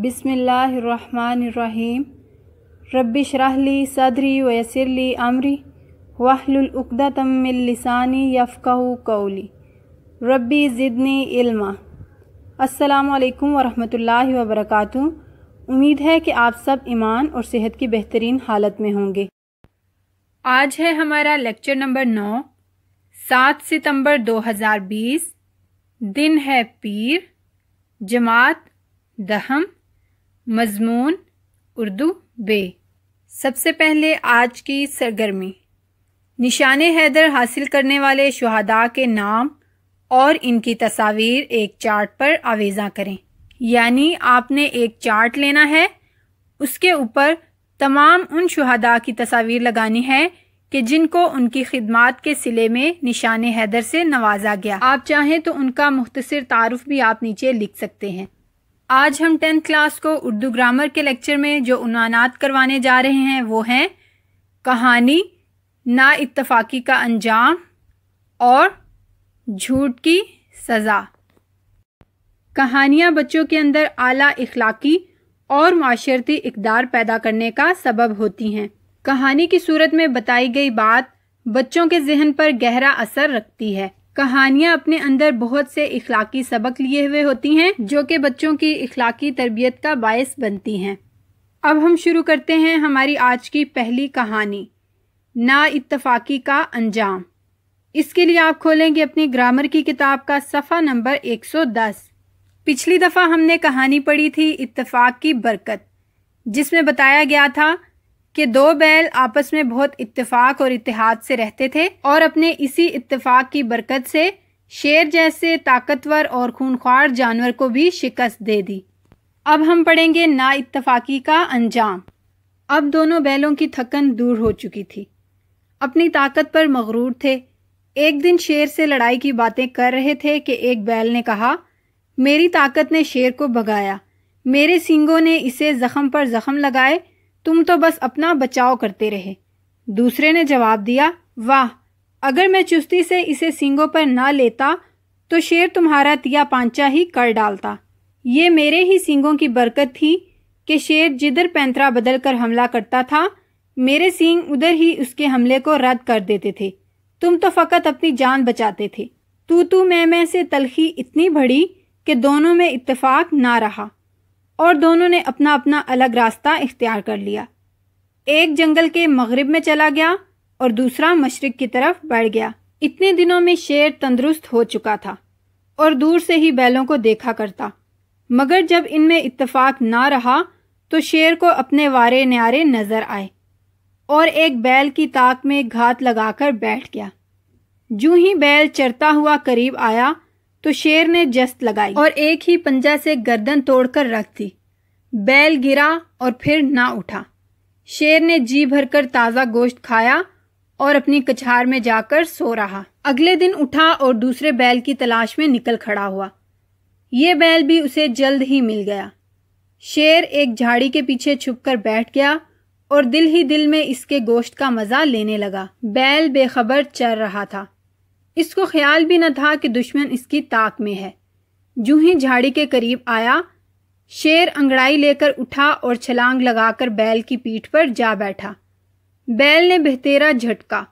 बिसमीम रबिश रहली सदरी वसरली अमरी वाहलतमिलसानी यफ़ाह कौली रबी ज़िदनी इल्मा अस्सलाम वालेकुम वरहमतुल्लाहि उम्मीद है कि आप सब ईमान और सेहत की बेहतरीन हालत में होंगे आज है हमारा लेक्चर नंबर नौ सात सितंबर 2020 दिन है पीर जमात दहम मजमून उर्दू बे सबसे पहले आज की सरगर्मी निशान हैदर हासिल करने वाले शहदा के नाम और इनकी तस्वीर एक चार्ट पर आवेज़ा करें यानी आपने एक चार्ट लेना है उसके ऊपर तमाम उन शहदा की तस्वीर लगानी है कि जिनको उनकी खिदमत के सिले में निशान हैदर से नवाजा गया आप चाहें तो उनका मुख्तर तारफ़ भी आप नीचे लिख सकते हैं आज हम टेंथ क्लास को उर्दू ग्रामर के लेक्चर में जो उन्वानात करवाने जा रहे हैं वो हैं कहानी ना इत्तफाकी का अंजाम और झूठ की सज़ा कहानियाँ बच्चों के अंदर आला इखलाकी और माशरती इकदार पैदा करने का सबब होती हैं कहानी की सूरत में बताई गई बात बच्चों के जहन पर गहरा असर रखती है कहानियाँ अपने अंदर बहुत से इखलाकी सबक लिए हुए होती हैं जो कि बच्चों की इखलाकी तरबियत का बायस बनती हैं अब हम शुरू करते हैं हमारी आज की पहली कहानी ना इत्तफाकी का अंजाम इसके लिए आप खोलेंगे अपनी ग्रामर की किताब का सफ़ा नंबर 110 पिछली दफ़ा हमने कहानी पढ़ी थी इत्तफाक की बरकत जिसमें बताया गया था कि दो बैल आपस में बहुत इत्तेफाक और इतिहाद से रहते थे और अपने इसी इत्तेफाक की बरकत से शेर जैसे ताकतवर और खूनख्वार जानवर को भी शिकस्त दे दी अब हम पढ़ेंगे ना इत्तेफाकी का अंजाम अब दोनों बैलों की थकन दूर हो चुकी थी अपनी ताकत पर मगरूर थे एक दिन शेर से लड़ाई की बातें कर रहे थे कि एक बैल ने कहा मेरी ताकत ने शेर को भगाया मेरे सींगों ने इसे जख्म पर जख्म लगाए तुम तो बस अपना बचाव करते रहे दूसरे ने जवाब दिया वाह अगर मैं चुस्ती से इसे सिंगों पर ना लेता तो शेर तुम्हारा तिया पांचा ही कर डालता ये मेरे ही सिंगों की बरकत थी कि शेर जिधर पैंतरा बदल कर हमला करता था मेरे सिंग उधर ही उसके हमले को रद्द कर देते थे तुम तो फ़कत अपनी जान बचाते थे तू तू मैं मैं से तलखी इतनी बड़ी कि दोनों में इत्तेफाक ना रहा और दोनों ने अपना अपना अलग रास्ता इख्तियार कर लिया एक जंगल के मगरब में चला गया और दूसरा मशरक की तरफ बढ़ गया इतने दिनों में शेर तंदुरुस्त हो चुका था और दूर से ही बैलों को देखा करता मगर जब इनमें इत्तेफाक ना रहा तो शेर को अपने वारे न्यारे नज़र आए और एक बैल की ताक में घात लगाकर बैठ गया जूं ही बैल चरता हुआ करीब आया तो शेर ने जस्त लगाई और एक ही पंजा से गर्दन तोड़कर रख दी बैल गिरा और फिर ना उठा शेर ने जी भरकर ताज़ा गोश्त खाया और अपनी कछार में जाकर सो रहा अगले दिन उठा और दूसरे बैल की तलाश में निकल खड़ा हुआ ये बैल भी उसे जल्द ही मिल गया शेर एक झाड़ी के पीछे छुपकर बैठ गया और दिल ही दिल में इसके गोश्त का मज़ा लेने लगा बैल बेखबर चर रहा था इसको ख्याल भी न था कि दुश्मन इसकी ताक में है जूं ही झाड़ी के करीब आया शेर अंगड़ाई लेकर उठा और छलांग लगाकर बैल की पीठ पर जा बैठा बैल ने बहतेरा झटका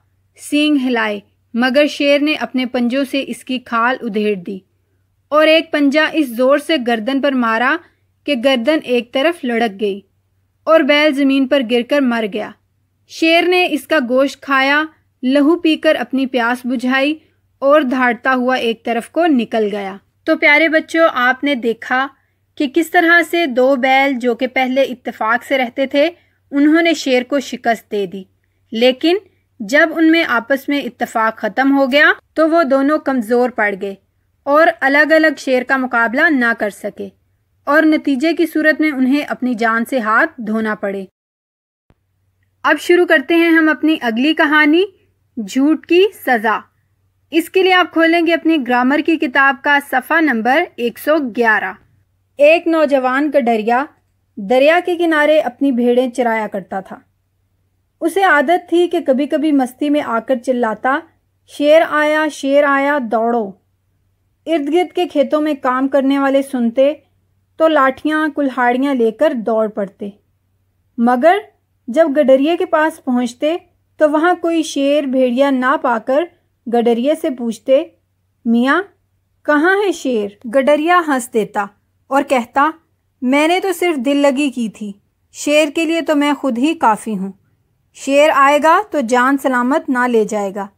सींग हिलाए मगर शेर ने अपने पंजों से इसकी खाल उधेड़ दी और एक पंजा इस जोर से गर्दन पर मारा कि गर्दन एक तरफ लड़क गई और बैल ज़मीन पर गिरकर मर गया शेर ने इसका गोश्त खाया लहू पीकर अपनी प्यास बुझाई और धाड़ता हुआ एक तरफ को निकल गया तो प्यारे बच्चों आपने देखा कि किस तरह से दो बैल जो कि पहले इत्तेफाक से रहते थे उन्होंने शेर को शिकस्त दे दी लेकिन जब उनमें आपस में इत्तेफाक ख़त्म हो गया तो वो दोनों कमज़ोर पड़ गए और अलग अलग शेर का मुकाबला ना कर सके और नतीजे की सूरत में उन्हें अपनी जान से हाथ धोना पड़े अब शुरू करते हैं हम अपनी अगली कहानी झूठ की सज़ा इसके लिए आप खोलेंगे अपनी ग्रामर की किताब का सफ़ा नंबर 111। एक नौजवान गडरिया दरिया के किनारे अपनी भेड़ें चराया करता था उसे आदत थी कि कभी कभी मस्ती में आकर चिल्लाता शेर आया शेर आया दौड़ो इर्द गिर्द के खेतों में काम करने वाले सुनते तो लाठियाँ कुल्हाड़ियाँ लेकर दौड़ पड़ते मगर जब गडरिए के पास पहुँचते तो वहाँ कोई शेर भेड़िया ना पाकर गडरिया से पूछते मियाँ कहाँ है शेर गडरिया हंस देता और कहता मैंने तो सिर्फ दिल लगी की थी शेर के लिए तो मैं खुद ही काफ़ी हूँ शेर आएगा तो जान सलामत ना ले जाएगा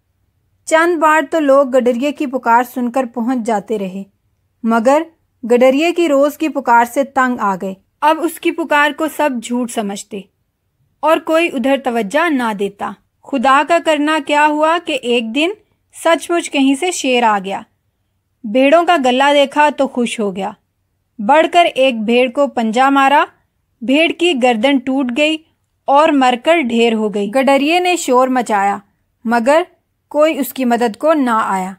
चंद बार तो लोग गडरिए की पुकार सुनकर पहुंच जाते रहे मगर गडरिए की रोज़ की पुकार से तंग आ गए अब उसकी पुकार को सब झूठ समझते और कोई उधर तवज्जा ना देता खुदा का करना क्या हुआ कि एक दिन सचमुच कहीं से शेर आ गया भेड़ों का गला देखा तो खुश हो गया बढ़कर एक भेड़ को पंजा मारा भेड़ की गर्दन टूट गई और मरकर ढेर हो गई गडरिये ने शोर मचाया मगर कोई उसकी मदद को ना आया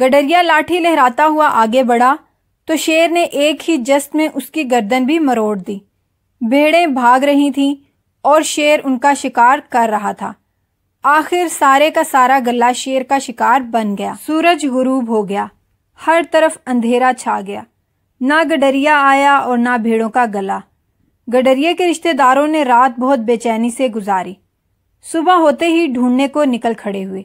गडरिया लाठी लहराता हुआ आगे बढ़ा तो शेर ने एक ही जस्त में उसकी गर्दन भी मरोड़ दी भेड़ें भाग रही थीं और शेर उनका शिकार कर रहा था आखिर सारे का सारा गला शेर का शिकार बन गया सूरज गुरूब हो गया हर तरफ अंधेरा छा गया ना गडरिया आया और ना भेड़ों का गला गडरिया के रिश्तेदारों ने रात बहुत बेचैनी से गुजारी सुबह होते ही ढूंढने को निकल खड़े हुए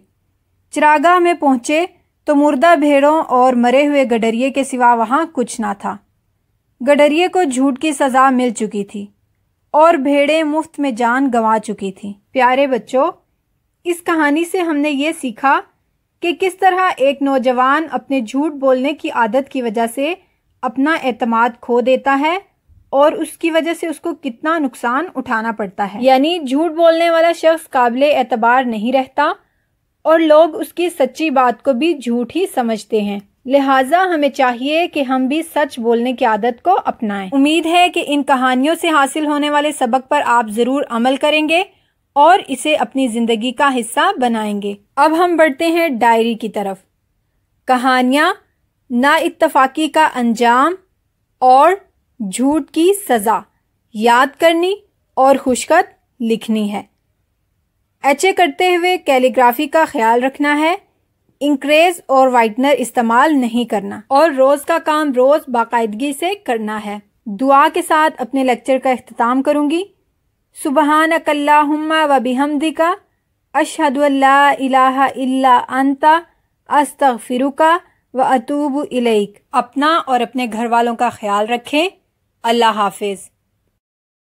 चिरागा में पहुंचे तो मुर्दा भेड़ों और मरे हुए गडरिए के सिवा वहां कुछ ना था गडरिये को झूठ की सज़ा मिल चुकी थी और भेड़े मुफ्त में जान गंवा चुकी थी प्यारे बच्चों इस कहानी से हमने ये सीखा कि किस तरह एक नौजवान अपने झूठ बोलने की आदत की वजह से अपना एतमाद खो देता है और उसकी वजह से उसको कितना नुकसान उठाना पड़ता है यानी झूठ बोलने वाला शख्स काबिल एतबार नहीं रहता और लोग उसकी सच्ची बात को भी झूठ ही समझते हैं लिहाजा हमें चाहिए कि हम भी सच बोलने की आदत को अपनाएं। उम्मीद है कि इन कहानियों से हासिल होने वाले सबक पर आप ज़रूर अमल करेंगे और इसे अपनी ज़िंदगी का हिस्सा बनाएंगे अब हम बढ़ते हैं डायरी की तरफ कहानियाँ ना इत्तफाकी का अंजाम और झूठ की सज़ा याद करनी और खुशकत लिखनी है एच ए करते हुए कैलीग्राफी का ख्याल रखना है इंक्रेज और वाइटनर इस्तेमाल नहीं करना और रोज़ का काम रोज़ बाकायदगी से करना है दुआ के साथ अपने लेक्चर का अख्ताम करूंगी सुबहानकल्लाहुम्मा व बिहमदिका अशहदु इलाह इल्ला अंता अस्तगफिरुका व अतूब इलेक अपना और अपने घर वालों का ख्याल रखें अल्लाह हाफिज़